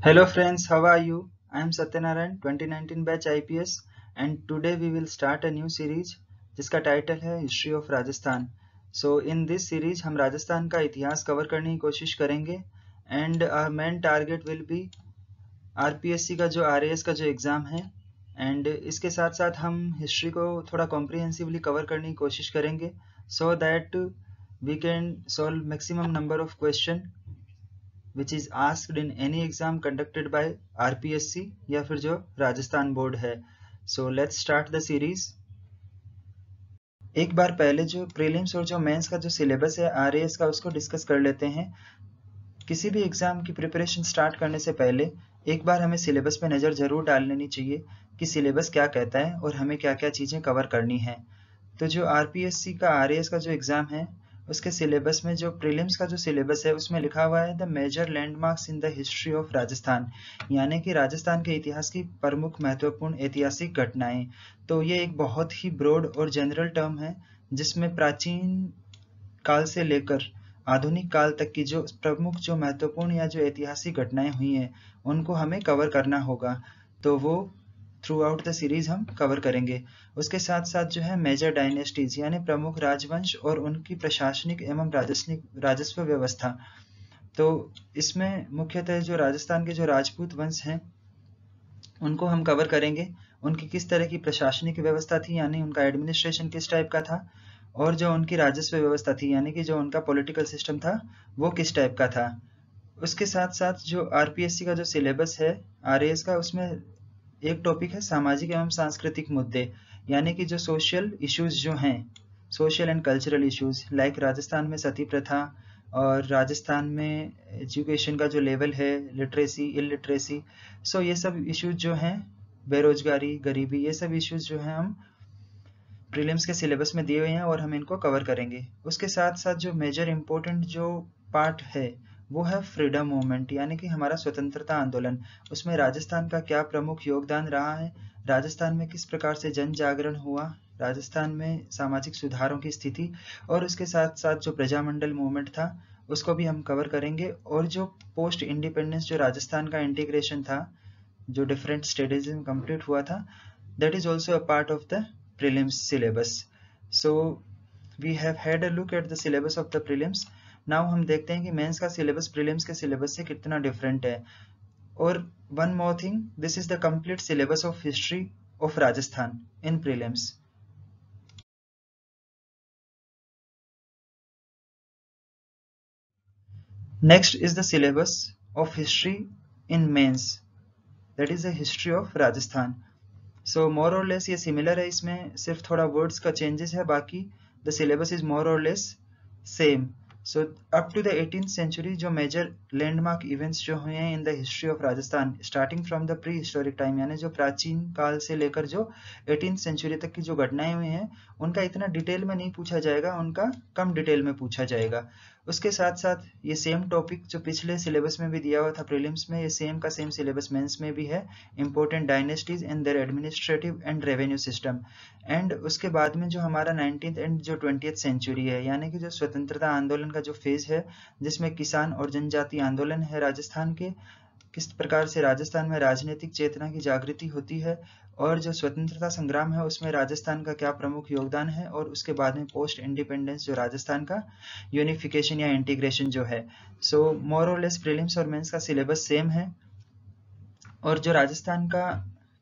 Hello friends, how are you? I am Satyanarayan, 2019 batch IPS and today we will start a new series जिसका title है history of Rajasthan so in this series हम राजस्थान का इतिहास cover करने की कोशिश करेंगे and main target will be RPSC का जो आरएएस का जो एग्ज़ाम है एंड इसके साथ साथ हम हिस्ट्री को थोड़ा कॉम्प्रिहेंसिवली कवर करने की कोशिश करेंगे so that we can solve maximum number of question which is asked in any exam conducted by R P S C या फिर जो राजस्थान बोर्ड है so let's start the series एक बार पहले जो प्रीलिम्स और जो मेंस का जो सिलेबस है आर का उसको डिस्कस कर लेते हैं किसी भी एग्ज़ाम की प्रिपरेशन स्टार्ट करने से पहले एक बार हमें सिलेबस पे नज़र ज़रूर डाल लेनी चाहिए कि सिलेबस क्या कहता है और हमें क्या क्या चीज़ें कवर करनी है तो जो आर का आर का जो एग्ज़ाम है उसके सिलेबस में जो प्रीलिम्स का जो सिलेबस है उसमें लिखा हुआ है the major landmarks in the history of Rajasthan यानी कि राजस्थान के इतिहास की प्रमुख महत्वपूर्ण ऐतिहासिक घटनाएं तो ये एक बहुत ही ब्रॉड और जनरल टर्म है जिसमें प्राचीन काल से लेकर आधुनिक काल तक की जो प्रमुख जो महत्वपूर्ण या जो ऐतिहासिक घटनाएं हुई हैं उनको हमें कवर करना होगा तो वो थ्रू आउट द सीरीज हम कवर करेंगे उसके साथ साथ जो है मेजर डायनेस्टीज यानी प्रमुख राजवंश और उनकी प्रशासनिक एवं राजस्विक राजस्व व्यवस्था तो इसमें मुख्यतः जो राजस्थान के जो राजपूत वंश हैं उनको हम कवर करेंगे उनकी किस तरह की प्रशासनिक व्यवस्था थी यानी उनका एडमिनिस्ट्रेशन किस टाइप का था और जो उनकी राजस्व व्यवस्था थी यानी कि जो उनका पॉलिटिकल सिस्टम था वो किस टाइप का था उसके साथ साथ जो आरपीएससी का जो सिलेबस है आरएएस का उसमें एक टॉपिक है सामाजिक एवं सांस्कृतिक मुद्दे यानी कि जो सोशल इश्यूज जो हैं social and cultural issues like Rajasthan में सती प्रथा और राजस्थान में एजुकेशन का जो लेवल है लिटरेसी इलिटरेसी सो ये सब इश्यूज जो हैं बेरोजगारी गरीबी ये सब इश्यूज जो हैं हम प्रीलिम्स के सिलेबस में दिए हुए हैं और हम इनको कवर करेंगे उसके साथ साथ जो मेजर इम्पोर्टेंट जो पार्ट है वो है फ्रीडम मूवमेंट यानी कि हमारा स्वतंत्रता आंदोलन उसमें राजस्थान का क्या प्रमुख योगदान रहा है राजस्थान में किस प्रकार से जन जागरण हुआ राजस्थान में सामाजिक सुधारों की स्थिति और उसके साथ साथ जो प्रजामंडल मूवमेंट था उसको भी हम कवर करेंगे और जो पोस्ट इंडिपेंडेंस जो राजस्थान का इंटीग्रेशन था जो डिफरेंट स्टेडीज में कंप्लीट हुआ था that is also a part of the prelims syllabus so we have had a look at the syllabus of the prelims now हम देखते हैं कि मेंस का सिलेबस प्रीलिम्स के सिलेबस से कितना डिफरेंट है और one more thing this is the complete syllabus of history of Rajasthan in prelims next is the syllabus of history in mains that is the history of Rajasthan so more or less ये similar है इसमें सिर्फ थोड़ा words का changes है बाकी the syllabus is more or less same so up to the eighteen century जो major landmark events जो हुए हैं in the history of Rajasthan starting from the prehistoric time यानी जो प्राचीन काल से लेकर जो एटीन सेंचुरी तक की जो घटनाएं हुई हैं उनका इतना डिटेल में नहीं पूछा जाएगा उनका कम डिटेल में पूछा जाएगा उसके साथ साथ ये सेम टॉपिक जो पिछले सिलेबस में भी दिया हुआ था प्रीलिम्स में ये सेम का सेम सिलेबस मेंस में भी है important dynasties and their administrative and revenue system and उसके बाद में जो हमारा नाइनटीन एंड जो ट्वेंटी सेंचुरी है यानी कि जो स्वतंत्रता आंदोलन का जो फेज है जिसमें किसान और जनजाति आंदोलन है राजस्थान के किस प्रकार से राजस्थान में राजनीतिक चेतना की जागृति होती है और जो स्वतंत्रता संग्राम है उसमें राजस्थान का क्या प्रमुख योगदान है और उसके बाद में पोस्ट इंडिपेंडेंस जो राजस्थान का यूनिफिकेशन या इंटीग्रेशन जो है so more or less prelims और मेंस का सिलेबस सेम है और जो राजस्थान का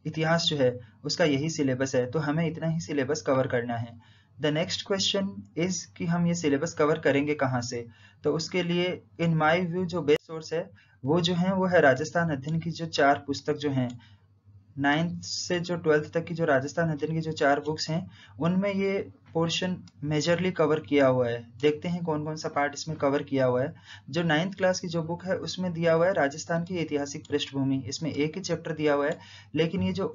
इतिहास जो है उसका यही सिलेबस है तो हमें इतना ही सिलेबस कवर करना है द नेक्स्ट क्वेश्चन इज कि हम ये सिलेबस कवर करेंगे कहाँ से तो उसके लिए इन माई व्यू जो बेस्ट सोर्स है वो जो है वो है राजस्थान अध्ययन की जो चार पुस्तक जो हैं नाइन्थ से जो ट्वेल्थ तक की जो राजस्थान अध्ययन की जो चार बुक्स हैं उनमें ये पोर्शन मेजरली कवर किया हुआ है देखते हैं कौन कौन सा पार्ट इसमें कवर किया हुआ है जो नाइन्थ क्लास की जो बुक है उसमें दिया हुआ है राजस्थान की ऐतिहासिक पृष्ठभूमि इसमें एक ही चैप्टर दिया हुआ है लेकिन ये जो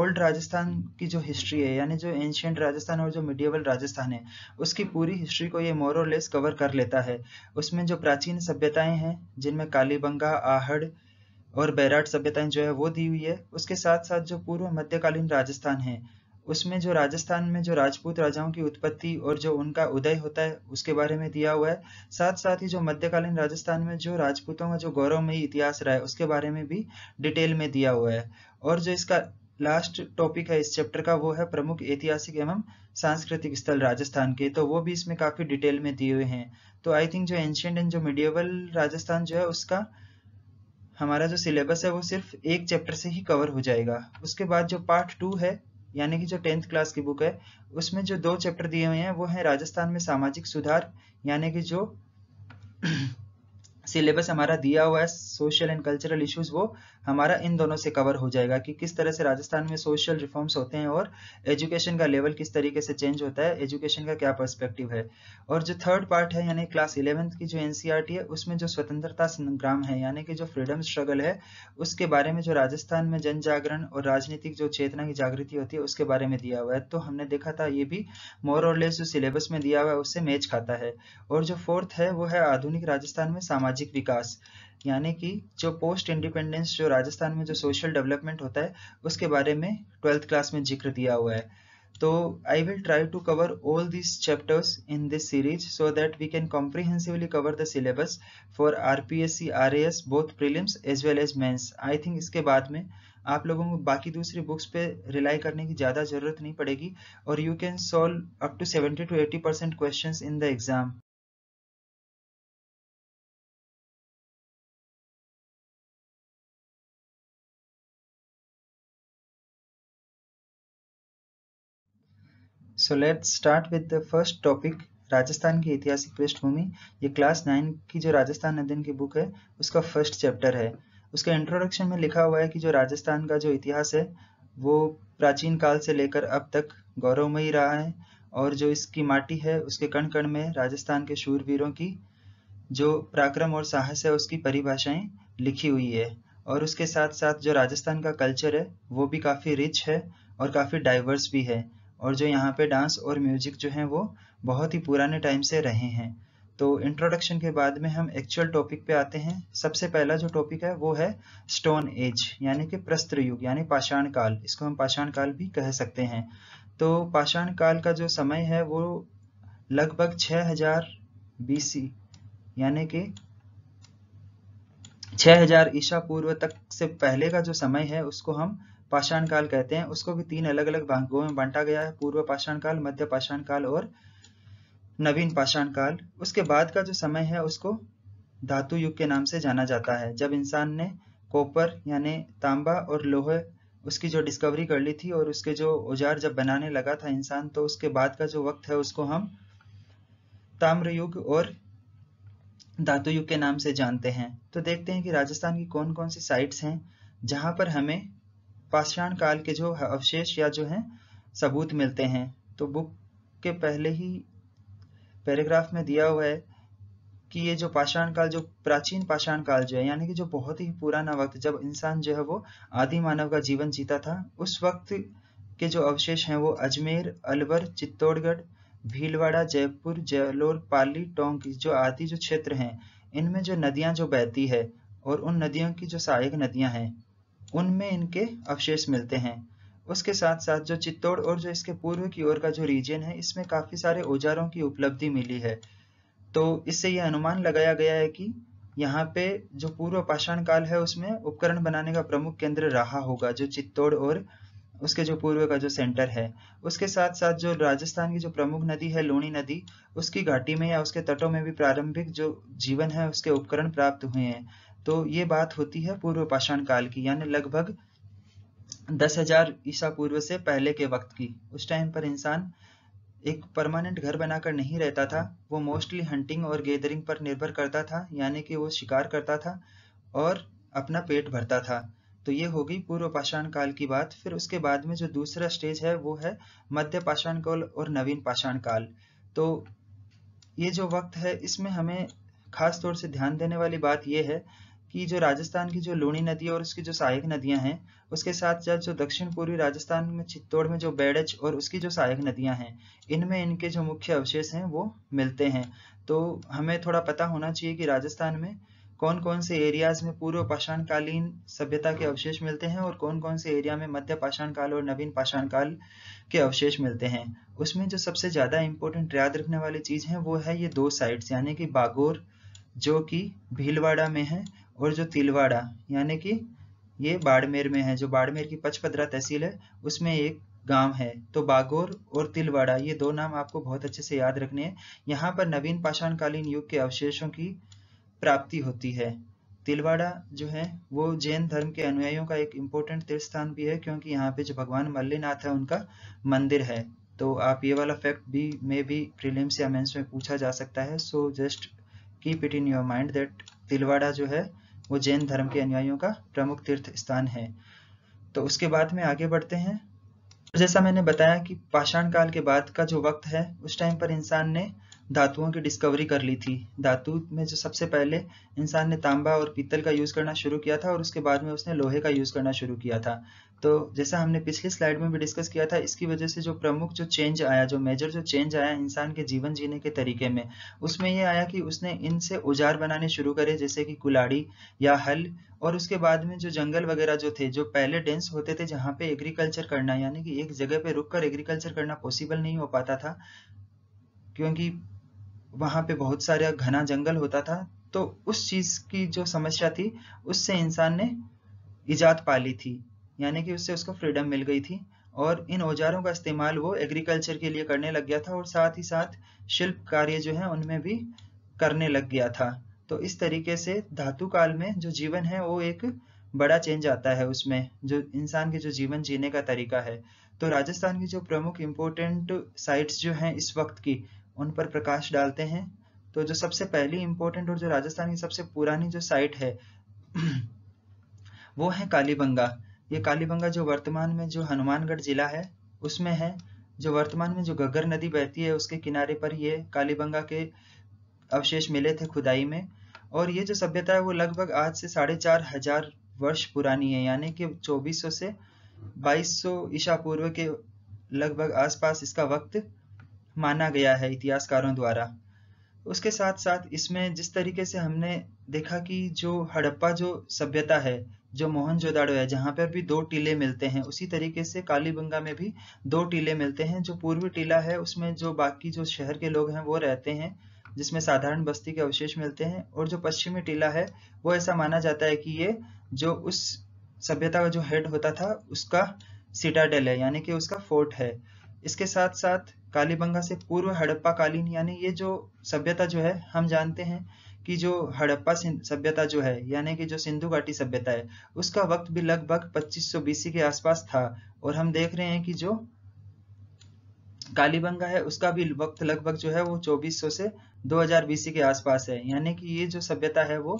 ओल्ड राजस्थान की जो हिस्ट्री है यानी जो एंशियंट राजस्थान और जो मिडियवल राजस्थान है उसकी पूरी हिस्ट्री को ये मोर लेस कवर कर लेता है उसमें जो प्राचीन सभ्यताएं हैं जिनमें कालीबंगा आहड़ और बैराट सभ्यताएं जो है वो दी हुई है उसके साथ साथ जो पूर्व मध्यकालीन राजस्थान है उसमें जो राजस्थान में जो राजपूत राजाओं की उत्पत्ति और जो उनका उदय होता है उसके बारे में दिया हुआ है साथ साथ ही जो मध्यकालीन राजस्थान में जो राजपूतों का जो गौरवमयी इतिहास रहा है उसके बारे में भी डिटेल में दिया हुआ है और जो इसका लास्ट टॉपिक है इस चैप्टर का वो है प्रमुख ऐतिहासिक एवं सांस्कृतिक स्थल राजस्थान के तो वो भी इसमें काफी डिटेल में दिए हुए हैं तो आई थिंक जो एंशियंट एंड जो मिडियवल राजस्थान जो है उसका हमारा जो सिलेबस है वो सिर्फ एक चैप्टर से ही कवर हो जाएगा उसके बाद जो पार्ट टू है यानी कि जो टेंथ क्लास की बुक है उसमें जो दो चैप्टर दिए हुए हैं वो है राजस्थान में सामाजिक सुधार यानी कि जो सिलेबस हमारा दिया हुआ है सोशल एंड कल्चरल इश्यूज वो हमारा इन दोनों से कवर हो जाएगा कि किस तरह से राजस्थान में सोशल रिफॉर्म्स होते हैं और एजुकेशन का लेवल किस तरीके से चेंज होता है एजुकेशन का क्या पर्सपेक्टिव है और जो थर्ड पार्ट है यानी क्लास इलेवेंथ की जो एन e है उसमें जो स्वतंत्रता संग्राम है यानी कि जो फ्रीडम स्ट्रगल है उसके बारे में जो राजस्थान में जन जागरण और राजनीतिक जो चेतना की जागृति होती है उसके बारे में दिया हुआ है तो हमने देखा था ये भी मोर और लेस जो सिलेबस में दिया हुआ है उससे मैच खाता है और जो फोर्थ है वो है आधुनिक राजस्थान में सामाजिक विकास यानी कि जो पोस्ट इंडिपेंडेंस जो राजस्थान में जो सोशल डेवलपमेंट होता है उसके बारे में ट्वेल्थ क्लास में जिक्र दिया हुआ है तो I will try to cover all this chapters in this series so that we can comprehensively cover the syllabus for R P S C R A S both prelims as well as mains I think इसके बाद में आप लोगों को बाकी दूसरी books पे rely करने की ज़्यादा ज़रूरत नहीं पड़ेगी और you can solve up to seventy to eighty percent question in the exam so let's start with the first topic Rajasthan की ऐतिहासिक पृष्ठभूमि ये क्लास नाइन की जो राजस्थान अध्ययन की बुक है उसका फर्स्ट चैप्टर है उसके इंट्रोडक्शन में लिखा हुआ है कि जो राजस्थान का जो इतिहास है वो प्राचीन काल से लेकर अब तक गौरवमयी रहा है और जो इसकी माटी है उसके कण कण में राजस्थान के शूरवीरों की जो पराक्रम और साहस है उसकी परिभाषाएं लिखी हुई है और उसके साथ साथ जो राजस्थान का कल्चर है वो भी काफ़ी रिच है और काफ़ी डाइवर्स भी है और जो यहाँ पे डांस और म्यूजिक जो है वो बहुत ही पुराने टाइम से रहे हैं तो इंट्रोडक्शन के बाद में हम एक्चुअल टॉपिक पे आते हैं सबसे पहला जो टॉपिक है वो है स्टोन एज यानी कि प्रस्त्र युग यानी पाषाण काल इसको हम पाषाण काल भी कह सकते हैं तो पाषाण काल का जो समय है वो लगभग 6000 बीसी यानी कि 6000 ईसा पूर्व तक से पहले का जो समय है उसको हम पाषाण काल कहते हैं उसको भी तीन अलग अलग भागों में बांटा गया है पूर्व पाषाण काल मध्य पाषाण काल और नवीन पाषाण काल उसके बाद का जो समय है उसको धातु युग के नाम से जाना जाता है जब इंसान ने कॉपर यानी तांबा और लोहे उसकी जो डिस्कवरी कर ली थी और उसके जो औजार जब बनाने लगा था इंसान तो उसके बाद का जो वक्त है उसको हम ताम्र युग और धातु युग के नाम से जानते हैं तो देखते हैं कि राजस्थान की कौन कौन सी साइट्स हैं जहां पर हमें पाषाण काल के जो अवशेष या जो हैं सबूत मिलते हैं तो बुक के पहले ही पैराग्राफ में दिया हुआ है कि ये जो पाषाण काल जो प्राचीन पाषाण काल जो है यानी कि जो बहुत ही पुराना वक्त जब इंसान जो है वो आदि मानव का जीवन जीता था उस वक्त के जो अवशेष हैं वो अजमेर अलवर चित्तौड़गढ़ भीलवाड़ा जयपुर जयलोर पाली टोंक जो आदि जो क्षेत्र हैं इनमें जो नदियां जो बहती है और उन नदियों की जो सहायक नदियां हैं उनमें इनके अवशेष मिलते हैं उसके साथ साथ जो चित्तौड़ और जो इसके पूर्व की ओर का जो रीजन है इसमें काफ़ी सारे औजारों की उपलब्धि मिली है तो इससे यह अनुमान लगाया गया है कि यहाँ पे जो पूर्व पाषाण काल है उसमें उपकरण बनाने का प्रमुख केंद्र रहा होगा जो चित्तौड़ और उसके जो पूर्व का जो सेंटर है उसके साथ साथ जो राजस्थान की जो प्रमुख नदी है लोणी नदी उसकी घाटी में या उसके तटों में भी प्रारंभिक जो जीवन है उसके उपकरण प्राप्त हुए हैं तो ये बात होती है पूर्व पाषाण काल की यानी लगभग दस हजार ईसा पूर्व से पहले के वक्त की उस टाइम पर इंसान एक परमानेंट घर बनाकर नहीं रहता था वो मोस्टली हंटिंग और गैदरिंग पर निर्भर करता था यानी कि वो शिकार करता था और अपना पेट भरता था तो ये होगी पूर्व पाषाण काल की बात फिर उसके बाद में जो दूसरा स्टेज है वो है मध्य पाषाण काल और नवीन पाषाण काल तो ये जो वक्त है इसमें हमें खास तौर से ध्यान देने वाली बात यह है कि जो राजस्थान की जो लूणी नदी और उसकी जो सहायक नदियां हैं उसके साथ साथ जो दक्षिण पूर्वी राजस्थान में चित्तौड़ में जो बैडच और उसकी जो सहायक नदियां हैं इनमें इनके जो मुख्य अवशेष हैं वो मिलते हैं तो हमें थोड़ा पता होना चाहिए कि राजस्थान में कौन कौन से एरियाज में पूर्व पाषाणकालीन सभ्यता के अवशेष मिलते हैं और कौन कौन से एरिया में मध्य पाषाण काल और नवीन पाषाण काल के अवशेष मिलते हैं उसमें जो सबसे ज़्यादा इंपॉर्टेंट याद रखने वाली चीज़ है वो है ये दो साइट्स यानी कि बागोर जो कि भीलवाड़ा में है और जो तिलवाड़ा यानी कि ये बाड़मेर में है जो बाड़मेर की पचपदरा तहसील है उसमें एक गांव है तो बागोर और तिलवाड़ा ये दो नाम आपको बहुत अच्छे से याद रखने हैं यहाँ पर नवीन पाषाणकालीन युग के अवशेषों की प्राप्ति होती है तिलवाड़ा जो है वो जैन धर्म के अनुयायियों का एक इम्पोर्टेंट तीर्थ स्थान भी है क्योंकि यहाँ पे जो भगवान मल्लीनाथ है उनका मंदिर है तो आप ये वाला फैक्ट भी मे भी प्रीलिम्स या मेंस में पूछा जा सकता है so just keep it in your mind that Tilwara जो है वो जैन धर्म के अनुयायियों का प्रमुख तीर्थ स्थान है तो उसके बाद में आगे बढ़ते हैं तो जैसा मैंने बताया कि पाषाण काल के बाद का जो वक्त है उस टाइम पर इंसान ने धातुओं की डिस्कवरी कर ली थी धातु में जो सबसे पहले इंसान ने तांबा और पीतल का यूज़ करना शुरू किया था और उसके बाद में उसने लोहे का यूज़ करना शुरू किया था तो जैसा हमने पिछली स्लाइड में भी डिस्कस किया था इसकी वजह से जो प्रमुख जो चेंज आया जो मेजर जो चेंज आया इंसान के जीवन जीने के तरीके में उसमें ये आया कि उसने इनसे औजार बनाने शुरू करे जैसे कि कुलाड़ी या हल और उसके बाद में जो जंगल वगैरह जो थे जो पहले डेंस होते थे जहाँ पे एग्रीकल्चर करना यानी कि एक जगह पे रुक कर एग्रीकल्चर करना पॉसिबल नहीं हो पाता था क्योंकि वहाँ पे बहुत सारा घना जंगल होता था तो उस चीज़ की जो समस्या थी उससे इंसान ने ईजाद पाली थी यानी कि उससे उसको फ्रीडम मिल गई थी और इन औजारों का इस्तेमाल वो एग्रीकल्चर के लिए करने लग गया था और साथ ही साथ शिल्प कार्य जो है उनमें भी करने लग गया था तो इस तरीके से धातु काल में जो जीवन है वो एक बड़ा चेंज आता है उसमें जो इंसान के जो जीवन जीने का तरीका है तो राजस्थान की जो प्रमुख इम्पोर्टेंट साइट्स जो हैं इस वक्त की उन पर प्रकाश डालते हैं तो जो सबसे पहली इम्पोर्टेंट और जो राजस्थान की सबसे पुरानी जो साइट है वो है कालीबंगा ये कालीबंगा जो वर्तमान में जो हनुमानगढ़ जिला है उसमें है जो वर्तमान में जो गग्गर नदी बहती है उसके किनारे पर ये कालीबंगा के अवशेष मिले थे खुदाई में और ये जो सभ्यता है वो लगभग आज से साढ़े चार हजार वर्ष पुरानी है यानी कि 2400 से 2200 ईसा पूर्व के लगभग आसपास इसका वक्त माना गया है इतिहासकारों द्वारा उसके साथ साथ इसमें जिस तरीके से हमने देखा कि जो हड़प्पा जो सभ्यता है जो मोहनजोदाड़ो है जहां पर भी दो टीले मिलते हैं उसी तरीके से कालीबंगा में भी दो टीले मिलते हैं जो पूर्वी टीला है उसमें जो बाकी जो शहर के लोग हैं वो रहते हैं जिसमें साधारण बस्ती के अवशेष मिलते हैं और जो पश्चिमी टीला है वो ऐसा माना जाता है कि ये जो उस सभ्यता का जो हेड होता था उसका सिटाडेल है यानी कि उसका फोर्ट है इसके साथ साथ कालीबंगा से पूर्व हड़प्पा कालीन यानी ये जो सभ्यता जो है हम जानते हैं कि जो हड़प्पा सभ्यता जो है यानी कि जो सिंधु घाटी सभ्यता है उसका वक्त भी लगभग 2500 बीसी के आसपास था और हम देख रहे हैं कि जो कालीबंगा है उसका भी वक्त लगभग जो है वो 2400 से 2000 बीसी के आसपास है यानी कि ये जो सभ्यता है वो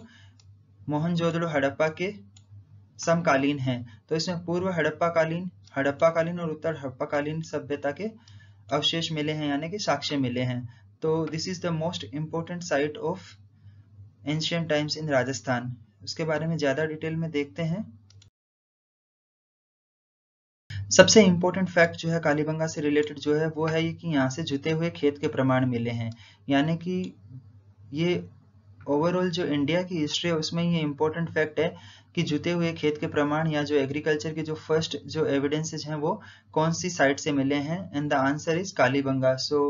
मोहनजोदड़ो हड़प्पा के समकालीन है तो इसमें पूर्व हड़प्पा कालीन हड़प्पा कालीन और उत्तर हड़प्पा कालीन सभ्यता के अवशेष मिले हैं यानी कि साक्ष्य मिले हैं तो this is the most important site of ancient times in Rajasthan उसके बारे में ज़्यादा डिटेल में देखते हैं सबसे इम्पोर्टेंट फैक्ट जो है कालीबंगा से रिलेटेड जो है वो है कि यहाँ से जुते हुए खेत के प्रमाण मिले हैं यानी कि ये ओवरऑल जो इंडिया की हिस्ट्री है उसमें ये इम्पोर्टेंट फैक्ट है कि जुते हुए खेत के प्रमाण या जो एग्रीकल्चर के जो फर्स्ट जो एविडेंसेज हैं वो कौन सी साइट से मिले हैं and the answer is Kalibangan so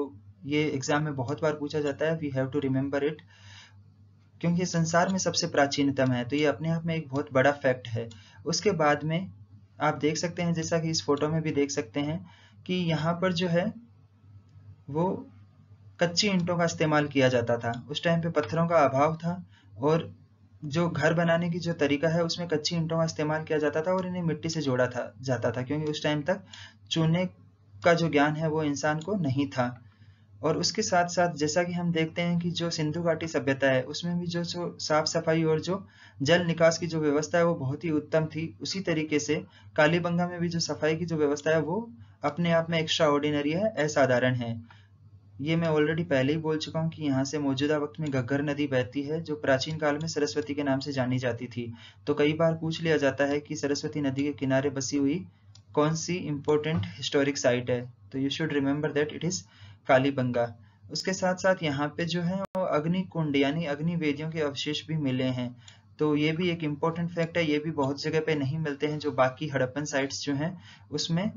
ये एग्जाम में बहुत बार पूछा जाता है we have to remember it क्योंकि संसार में सबसे प्राचीनतम है तो ये अपने आप में एक बहुत बड़ा फैक्ट है उसके बाद में आप देख सकते हैं जैसा कि इस फोटो में भी देख सकते हैं कि यहाँ पर जो है वो कच्ची ईंटों का इस्तेमाल किया जाता था उस टाइम पे पत्थरों का अभाव था और जो घर बनाने की जो तरीका है उसमें कच्ची ईंटों का इस्तेमाल किया जाता था और इन्हें मिट्टी से जोड़ा था जाता था क्योंकि उस टाइम तक चूने का जो ज्ञान है वो इंसान को नहीं था और उसके साथ साथ जैसा कि हम देखते हैं कि जो सिंधु घाटी सभ्यता है उसमें भी जो जो साफ सफाई और जो जल निकास की जो व्यवस्था है वो बहुत ही उत्तम थी उसी तरीके से कालीबंगा में भी जो सफाई की जो व्यवस्था है वो अपने आप में एक्स्ट्रा ऑर्डिनरी है असाधारण है ये मैं ऑलरेडी पहले ही बोल चुका हूँ कि यहाँ से मौजूदा वक्त में घग्घर नदी बहती है जो प्राचीन काल में सरस्वती के नाम से जानी जाती थी तो कई बार पूछ लिया जाता है कि सरस्वती नदी के किनारे बसी हुई कौन सी इंपॉर्टेंट हिस्टोरिक साइट है तो you should remember that it is Kalibangan उसके साथ साथ यहाँ पे जो है वो अग्नि कुंड यानी अग्नि वेदियों के अवशेष भी मिले हैं तो ये भी एक इम्पोर्टेंट फैक्ट है ये भी बहुत जगह पे नहीं मिलते हैं जो बाकी हड़प्पन साइट्स जो हैं उसमें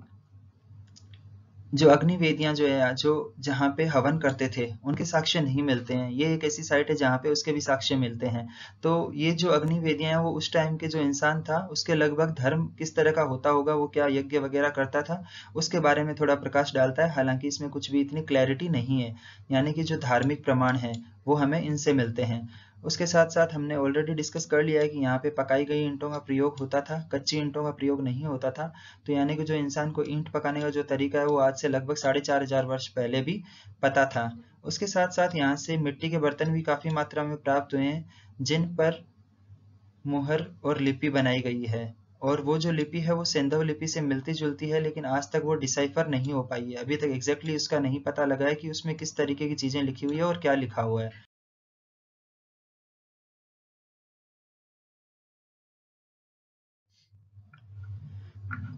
जो अग्निवेदियां जो है जो जहाँ पे हवन करते थे उनके साक्ष्य नहीं मिलते हैं ये एक ऐसी साइट है जहाँ पे उसके भी साक्ष्य मिलते हैं तो ये जो अग्निवेदियां हैं वो उस टाइम के जो इंसान था उसके लगभग धर्म किस तरह का होता होगा वो क्या यज्ञ वगैरह करता था उसके बारे में थोड़ा प्रकाश डालता है हालांकि इसमें कुछ भी इतनी क्लैरिटी नहीं है यानी कि जो धार्मिक प्रमाण है वो हमें इनसे मिलते हैं उसके साथ साथ हमने ऑलरेडी डिस्कस कर लिया है कि यहाँ पे पकाई गई ईंटों का प्रयोग होता था कच्ची ईंटों का प्रयोग नहीं होता था तो यानी कि जो इंसान को ईंट पकाने का जो तरीका है वो आज से लगभग साढ़े चार हजार वर्ष पहले भी पता था उसके साथ साथ यहाँ से मिट्टी के बर्तन भी काफ़ी मात्रा में प्राप्त हुए हैं जिन पर मुहर और लिपि बनाई गई है और वो जो लिपि है वो सेंधव लिपि से मिलती जुलती है लेकिन आज तक वो डिसाइफर नहीं हो पाई है अभी तक एग्जैक्टली exactly उसका नहीं पता लगा है कि उसमें किस तरीके की चीज़ें लिखी हुई है और क्या लिखा हुआ है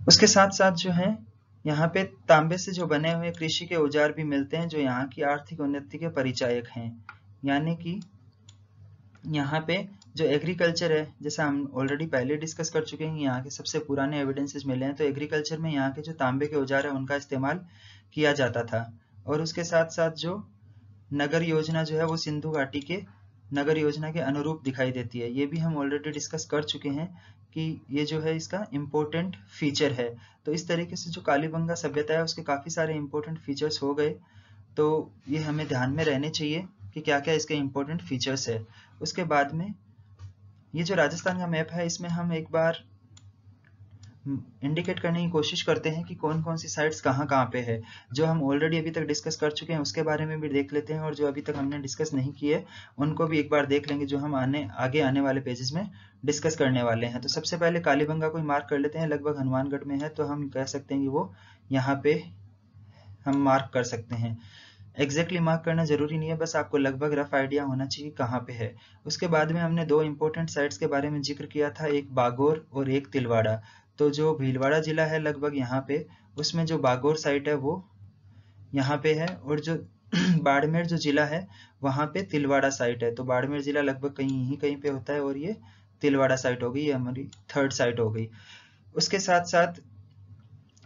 उसके साथ साथ जो है यहाँ पे तांबे से जो बने हुए कृषि के औजार भी मिलते हैं जो यहाँ की आर्थिक उन्नति के परिचायक हैं यानी कि यहाँ पे जो एग्रीकल्चर है जैसा हम ऑलरेडी पहले डिस्कस कर चुके हैं यहाँ के सबसे पुराने एविडेंसेस मिले हैं तो एग्रीकल्चर में यहाँ के जो तांबे के औजार है उनका इस्तेमाल किया जाता था और उसके साथ साथ जो नगर योजना जो है वो सिंधु घाटी के नगर योजना के अनुरूप दिखाई देती है ये भी हम ऑलरेडी डिस्कस कर चुके हैं कि ये जो है इसका इम्पोर्टेंट फीचर है तो इस तरीके से जो कालीबंगा सभ्यता है उसके काफ़ी सारे इम्पोर्टेंट फीचर्स हो गए तो ये हमें ध्यान में रहने चाहिए कि क्या क्या इसके इम्पोर्टेंट फीचर्स है उसके बाद में ये जो राजस्थान का मैप है इसमें हम एक बार इंडिकेट करने की कोशिश करते हैं कि कौन कौन सी साइट्स कहाँ कहाँ पे है जो हम ऑलरेडी अभी तक डिस्कस कर चुके हैं उसके बारे में भी देख लेते हैं और जो अभी तक हमने डिस्कस नहीं किए उनको भी एक बार देख लेंगे जो हम आने आगे आने वाले पेजेस में डिस्कस करने वाले हैं तो सबसे पहले कालीबंगा को ही मार्क कर लेते हैं लगभग हनुमानगढ़ में है तो हम कह सकते हैं कि वो यहाँ पे हम मार्क कर सकते हैं एग्जैक्टली exactly मार्क करना जरूरी नहीं है बस आपको लगभग रफ आइडिया होना चाहिए कहाँ पे है उसके बाद में हमने दो इंपॉर्टेंट साइट्स के बारे में जिक्र किया था एक बागोर और एक तिलवाड़ा तो जो भीलवाड़ा ज़िला है लगभग यहाँ पे उसमें जो बागोर साइट है वो यहाँ पे है और जो बाड़मेर जो ज़िला है वहाँ पे तिलवाड़ा साइट है तो बाड़मेर ज़िला लगभग कहीं ही कहीं पे होता है और ये तिलवाड़ा साइट हो गई ये हमारी थर्ड साइट हो गई उसके साथ साथ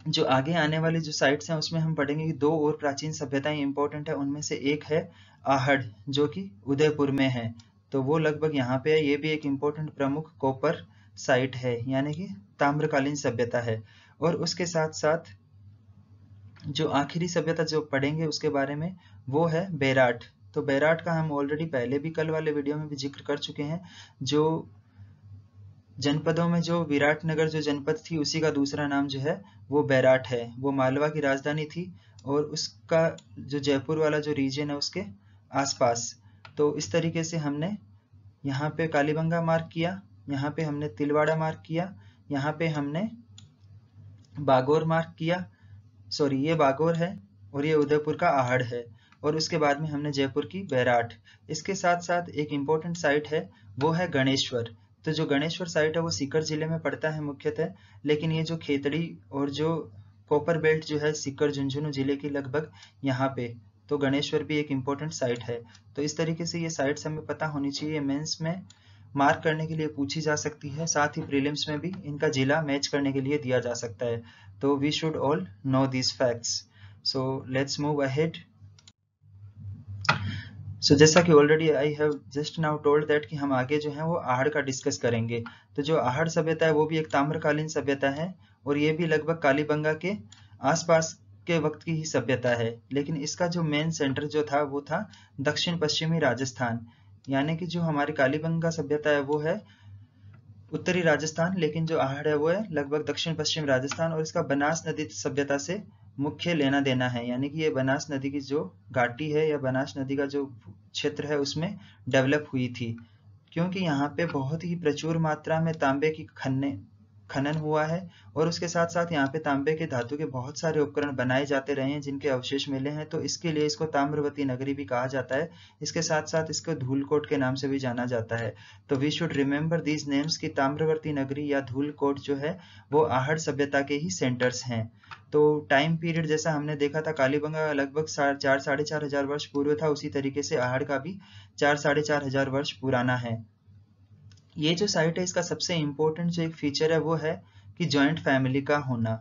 जो आगे आने वाली जो साइट्स हैं उसमें हम पढ़ेंगे कि दो और प्राचीन सभ्यताएं इंपॉर्टेंट है उनमें से एक है आहड़ जो कि उदयपुर में है तो वो लगभग यहाँ पे है ये भी एक इम्पोर्टेंट प्रमुख कॉपर साइट है यानी कि ताम्रकालीन सभ्यता है और उसके साथ साथ जो आखिरी सभ्यता जो पढ़ेंगे उसके बारे में वो है बैराट तो बैराट का हम ऑलरेडी पहले भी कल वाले वीडियो में भी जिक्र कर चुके हैं जो जनपदों में जो विराट नगर जो जनपद थी उसी का दूसरा नाम जो है वो बैराट है वो मालवा की राजधानी थी और उसका जो जयपुर वाला जो रीजन है उसके आसपास तो इस तरीके से हमने यहाँ पे कालीबंगा मार्क किया यहाँ पे हमने तिलवाड़ा मार्क किया यहाँ पे हमने बागोर मार्क किया सॉरी ये बागोर है और ये उदयपुर का आहड़ है और उसके बाद में हमने जयपुर की बैराट इसके साथ साथ एक इम्पोर्टेंट साइट है वो है गणेश्वर तो जो गणेश्वर साइट है वो सीकर जिले में पड़ता है मुख्यतः लेकिन ये जो खेतड़ी और जो कॉपर बेल्ट जो है सीकर झुंझुनू जिले की लगभग यहाँ पे तो गणेश्वर भी एक इम्पोर्टेंट साइट है तो इस तरीके से ये साइट्स हमें पता होनी चाहिए मेंस में मार्क करने के लिए पूछी जा सकती है साथ ही प्रीलिम्स में भी इनका जिला मैच करने के लिए दिया जा सकता है तो we should all know this facts so let's move ahead so जैसा कि already I have just now told that कि हम आगे जो है वो आहड़ का डिस्कस करेंगे तो जो आहड़ सभ्यता है वो भी एक ताम्रकालीन सभ्यता है और ये भी लगभग कालीबंगा के आसपास के वक्त की ही सभ्यता है लेकिन इसका जो मेन सेंटर जो था वो था दक्षिण पश्चिमी राजस्थान यानी कि जो हमारी कालीबंगा सभ्यता है वो है उत्तरी राजस्थान लेकिन जो आहड़ है वो है लगभग दक्षिण पश्चिम राजस्थान और इसका बनास नदी सभ्यता से मुख्य लेना देना है यानी कि ये बनास नदी की जो घाटी है या बनास नदी का जो क्षेत्र है उसमें डेवलप हुई थी क्योंकि यहाँ पे बहुत ही प्रचुर मात्रा में तांबे की खन्ने खनन हुआ है और उसके साथ साथ यहाँ पे तांबे के धातु के बहुत सारे उपकरण बनाए जाते रहे हैं जिनके अवशेष मिले हैं तो इसके लिए इसको ताम्रवती नगरी भी कहा जाता है इसके साथ साथ इसको धूलकोट के नाम से भी जाना जाता है तो we should remember these names की ताम्रवर्ती नगरी या धूलकोट जो है वो आहड़ सभ्यता के ही सेंटर्स हैं तो टाइम पीरियड जैसा हमने देखा था कालीबंगा का लगभग चार साढ़े चार हजार वर्ष पूर्व था उसी तरीके से आहड़ का भी चार साढ़े चार हजार वर्ष पुराना है ये जो साइट है इसका सबसे इम्पोर्टेंट जो एक फीचर है वो है कि जॉइंट फैमिली का होना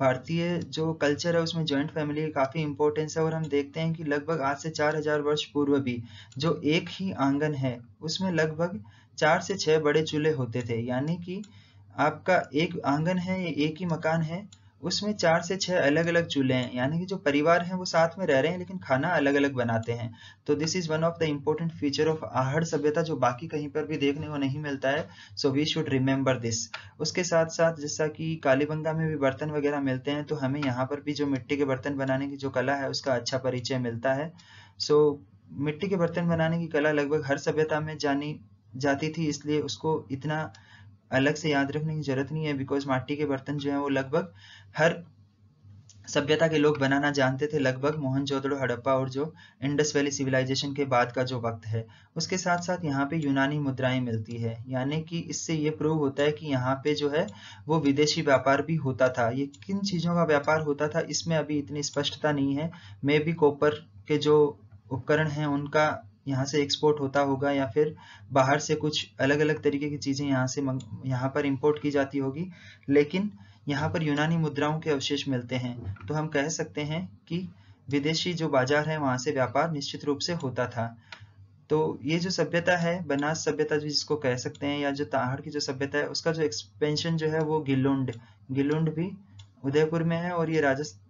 भारतीय जो कल्चर है उसमें जॉइंट फैमिली की काफ़ी इम्पोर्टेंस है और हम देखते हैं कि लगभग आज से चार हजार वर्ष पूर्व भी जो एक ही आंगन है उसमें लगभग चार से छह बड़े चूल्हे होते थे यानी कि आपका एक आंगन है एक ही मकान है उसमें चार से छह अलग अलग चूल्हे हैं यानी कि जो परिवार हैं वो साथ में रह रहे हैं लेकिन खाना अलग अलग बनाते हैं तो this is one of the important feature of Ahar सभ्यता जो बाकी कहीं पर भी देखने को नहीं मिलता है so we should remember this उसके साथ साथ जैसा कि कालीबंगा में भी बर्तन वगैरह मिलते हैं तो हमें यहाँ पर भी जो मिट्टी के बर्तन बनाने की जो कला है उसका अच्छा परिचय मिलता है सो so, मिट्टी के बर्तन बनाने की कला लगभग हर सभ्यता में जानी जाती थी इसलिए उसको इतना अलग से याद रखने की जरूरत नहीं है बिकॉज माटी के बर्तन जो है वो लगभग हर सभ्यता के लोग बनाना जानते थे लगभग मोहनजोदड़ो हड़प्पा और जो इंडस वैली सिविलाइजेशन के बाद का जो वक्त है उसके साथ साथ यहाँ पे यूनानी मुद्राएं मिलती है यानी कि इससे ये प्रूव होता है कि यहाँ पे जो है वो विदेशी व्यापार भी होता था ये किन चीज़ों का व्यापार होता था इसमें अभी इतनी स्पष्टता नहीं है मे भी कॉपर के जो उपकरण है उनका यहाँ से एक्सपोर्ट होता होगा या फिर बाहर से कुछ अलग अलग तरीके की चीज़ें यहाँ से यहाँ पर इंपोर्ट की जाती होगी लेकिन यहाँ पर यूनानी मुद्राओं के अवशेष मिलते हैं तो हम कह सकते हैं कि विदेशी जो बाजार है वहां से व्यापार निश्चित रूप से होता था तो ये जो सभ्यता है बनास सभ्यता जो जिसको कह सकते हैं या जो ताहड़ की जो सभ्यता है उसका जो एक्सपेंशन जो है वो गिलुंड गिलुंड भी उदयपुर में है और ये राजस्थान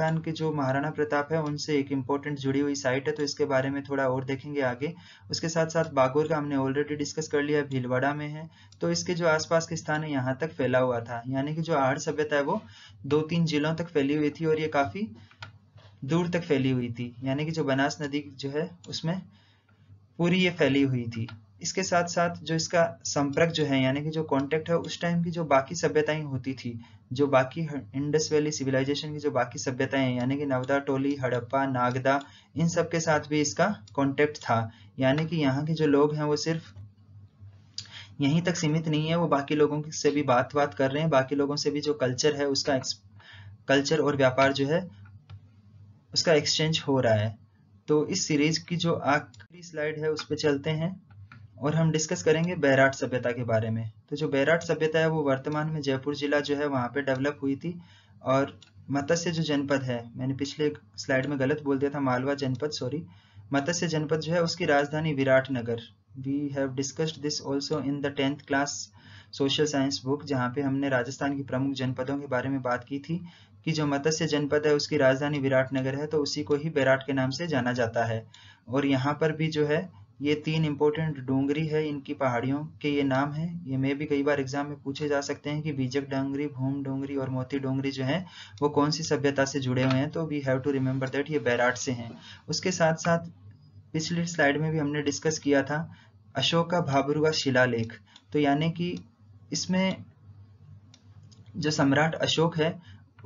राजस्थान के जो महाराणा प्रताप है उनसे एक इम्पोर्टेंट जुड़ी हुई साइट है तो इसके बारे में थोड़ा और देखेंगे आगे उसके साथ साथ बागोर का हमने ऑलरेडी डिस्कस कर लिया भीलवाड़ा में है तो इसके जो आसपास के स्थान है यहाँ तक फैला हुआ था यानी कि जो आहार सभ्यता है वो दो तीन जिलों तक फैली हुई थी और ये काफ़ी दूर तक फैली हुई थी यानी कि जो बनास नदी जो है उसमें पूरी ये फैली हुई थी इसके साथ साथ जो इसका संपर्क जो है यानी कि जो कांटेक्ट है उस टाइम की जो बाकी सभ्यताएं होती थी जो बाकी इंडस वैली सिविलाइजेशन की जो बाकी सभ्यताएं हैं यानी कि नवदा टोली हड़प्पा नागदा इन सब के साथ भी इसका कांटेक्ट था यानी कि यहाँ के जो लोग हैं वो सिर्फ यहीं तक सीमित नहीं है वो बाकी लोगों से भी बात बात कर रहे हैं बाकी लोगों से भी जो कल्चर है उसका कल्चर और व्यापार जो है उसका एक्सचेंज हो रहा है तो इस सीरीज की जो आखिरी स्लाइड है उस पर चलते हैं और हम डिस्कस करेंगे बैराट सभ्यता के बारे में तो जो बैराट सभ्यता है वो वर्तमान में जयपुर जिला जो है वहाँ पे डेवलप हुई थी और मत्स्य जो जनपद है मैंने पिछले स्लाइड में गलत बोल दिया था मालवा जनपद सॉरी मत्स्य जनपद जो है उसकी राजधानी Virat Nagar we have discussed this also in the tenth class social science book जहाँ पे हमने राजस्थान की प्रमुख जनपदों के बारे में बात की थी कि जो मत्स्य जनपद है उसकी राजधानी विराट नगर है तो उसी को ही बैराट के नाम से जाना जाता है और यहाँ पर भी जो है ये तीन इंपॉर्टेंट डोंगरी है इनकी पहाड़ियों के ये नाम है ये मे भी कई बार एग्जाम में पूछे जा सकते हैं कि बीजक डोंगरी भूम डोंगरी और मोती डोंगरी जो है वो कौन सी सभ्यता से जुड़े हुए हैं तो we have to remember that ये बैराट से हैं उसके साथ साथ पिछली स्लाइड में भी हमने डिस्कस किया था अशोक का भाबरुआ शिलालेख तो यानी कि इसमें जो सम्राट अशोक है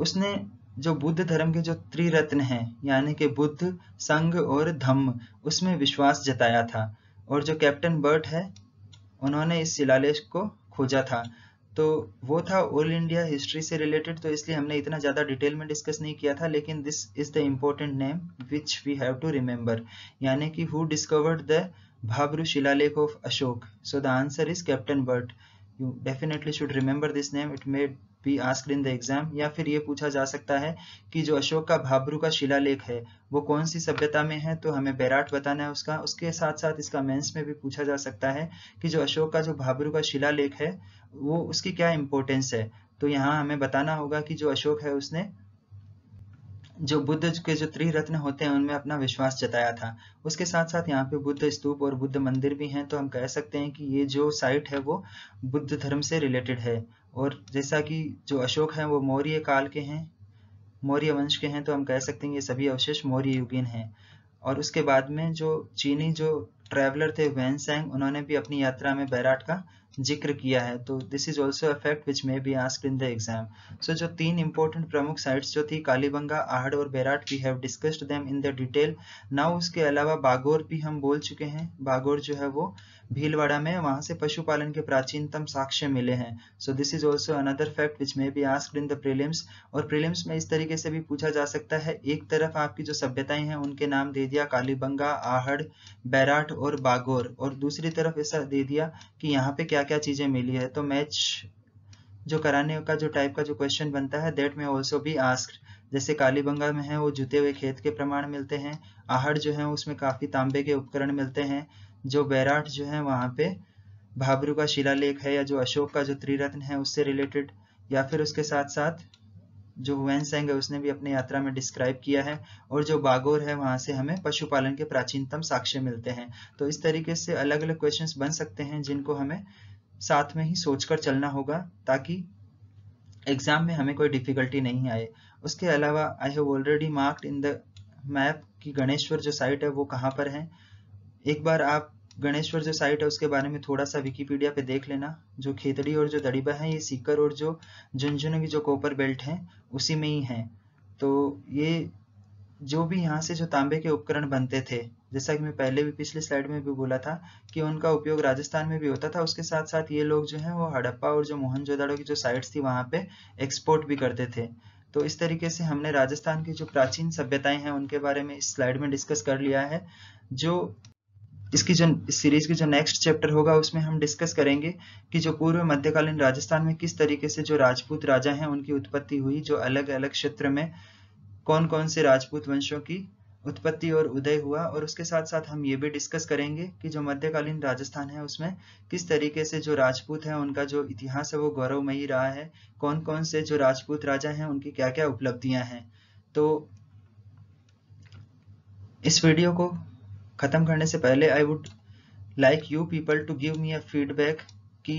उसने जो बुद्ध धर्म के जो त्रिरत्न हैं यानी कि बुद्ध संघ और धम्म उसमें विश्वास जताया था और जो कैप्टन बर्ट है उन्होंने इस शिलालेख को खोजा था तो वो था ऑल इंडिया हिस्ट्री से रिलेटेड तो इसलिए हमने इतना ज़्यादा डिटेल में डिस्कस नहीं किया था लेकिन this is the important name which we have to remember यानी कि हु डिस्कवर्ड द भाबरू शिलालेख of Ashoka so the answer is captain Burt you definitely should remember this name it may be asked in the exam या फिर ये पूछा जा सकता है कि जो अशोक का भाबरू का शिलालेख है वो कौन सी सभ्यता में है तो हमें बैराट बताना है उसका उसके साथ साथ इसका मेंस में भी पूछा जा सकता है कि जो अशोक का जो भाबरू का शिलालेख है वो उसकी क्या इंपॉर्टेंस है तो यहाँ हमें बताना होगा कि जो अशोक है उसने जो बुद्ध के जो त्रिरत्न होते हैं उनमें अपना विश्वास जताया था उसके साथ साथ यहाँ पे बुद्ध स्तूप और बुद्ध मंदिर भी हैं तो हम कह सकते हैं कि ये जो साइट है वो बुद्ध धर्म से रिलेटेड है और जैसा कि जो अशोक हैं वो मौर्य काल के हैं मौर्य वंश के हैं तो हम कह सकते हैं ये सभी अवशेष मौर्य युगीन हैं और उसके बाद में जो चीनी जो ट्रैवलर थे वैनसैंग उन्होंने भी अपनी यात्रा में बैराट का जिक्र किया है तो this is also a fact which may be ask in the exam सो जो तीन इंपॉर्टेंट प्रमुख साइट्स जो थी कालीबंगा आहड़ और Bairat we have discussed them in the detail now उसके अलावा बागोर भी हम बोल चुके हैं बागोर जो है वो भीलवाड़ा में वहां से पशुपालन के प्राचीनतम साक्ष्य मिले हैं so this is also another fact which may be asked in the prelims और प्रीलिम्स में इस तरीके से भी पूछा जा सकता है एक तरफ आपकी जो सभ्यताएं हैं उनके नाम दे दिया कालीबंगा आहड़ बैराट और बागोर और दूसरी तरफ ऐसा दे दिया कि यहाँ पे क्या क्या चीजें मिली है तो मैच जो कराने का जो टाइप का जो क्वेश्चन बनता है दैट में ऑल्सो भी आस्क जैसे कालीबंगा में है वो जुते हुए खेत के प्रमाण मिलते हैं आहड़ जो है उसमें काफ़ी तांबे के उपकरण मिलते हैं जो बैराट जो है वहाँ पे भाबरू का शिलालेख है या जो अशोक का जो त्रिरत्न है उससे रिलेटेड या फिर उसके साथ साथ जो वैन सेंग है उसने भी अपने यात्रा में डिस्क्राइब किया है और जो बागोर है वहाँ से हमें पशुपालन के प्राचीनतम साक्ष्य मिलते हैं तो इस तरीके से अलग अलग क्वेश्चंस बन सकते हैं जिनको हमें साथ में ही सोचकर चलना होगा ताकि एग्जाम में हमें कोई डिफिकल्टी नहीं आए उसके अलावा I have already marked in the map की गणेश्वर जो साइट है वो कहाँ पर है एक बार आप गणेश्वर जो साइट है उसके बारे में थोड़ा सा विकीपीडिया पे देख लेना जो खेतड़ी और जो दड़ीबा है ये सीकर और जो झुंझुनू की जो कॉपर बेल्ट है उसी में ही है तो ये जो भी यहाँ से जो तांबे के उपकरण बनते थे जैसा कि मैं पहले भी पिछले स्लाइड में भी बोला था कि उनका उपयोग राजस्थान में भी होता था उसके साथ साथ ये लोग जो है वो हड़प्पा और जो मोहनजोदड़ो की जो साइट्स थी वहाँ पे एक्सपोर्ट भी करते थे तो इस तरीके से हमने राजस्थान की जो प्राचीन सभ्यताएं हैं उनके बारे में इस स्लाइड में डिस्कस कर लिया है जो इसकी जो इस सीरीज की जो नेक्स्ट चैप्टर होगा उसमें हम डिस्कस करेंगे कि जो पूर्व मध्यकालीन राजस्थान में किस तरीके से जो राजपूत राजा हैं उनकी उत्पत्ति हुई जो अलग अलग क्षेत्र में कौन कौन से राजपूत वंशों की उत्पत्ति और उदय हुआ और उसके साथ साथ हम ये भी डिस्कस करेंगे कि जो मध्यकालीन राजस्थान है उसमें किस तरीके से जो राजपूत हैं उनका जो इतिहास है वो गौरवमयी रहा है कौन कौन से जो राजपूत राजा हैं उनकी क्या क्या उपलब्धियां हैं तो इस वीडियो को ख़त्म करने से पहले I would like you people to give me a feedback कि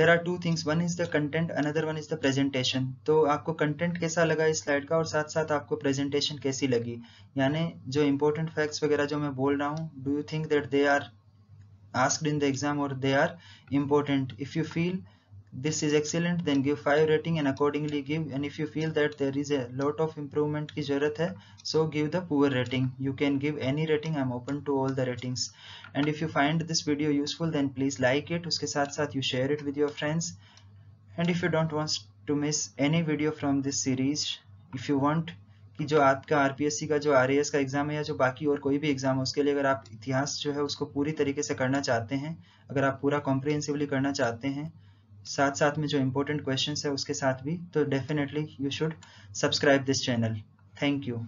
there are two things one is the content another one is the presentation तो आपको कंटेंट कैसा लगा इस स्लाइड का और साथ साथ आपको प्रेजेंटेशन कैसी लगी यानी जो इंपॉर्टेंट फैक्ट्स वगैरह जो मैं बोल रहा हूँ do you think that they are ask in the exam और they are important if you feel this is excellent then give five rating and accordingly give and if you feel that there is a lot of improvement ki zarurat hai so give the poor rating you can give any rating i am open to all the ratings and if you find this video useful then please like it uske sath sath you share it with your friends and if you don't want to miss any video from this series if you want कि जो आपका RPSC का जो RAS का exam है या जो बाकी और कोई भी एग्ज़ाम है उसके लिए अगर आप इतिहास जो है उसको पूरी तरीके से करना चाहते हैं अगर आप पूरा कॉम्प्रिहेंसिवली करना चाहते हैं साथ साथ में जो इम्पोर्टेंट क्वेश्चन है उसके साथ भी तो definitely you should subscribe this channel thank you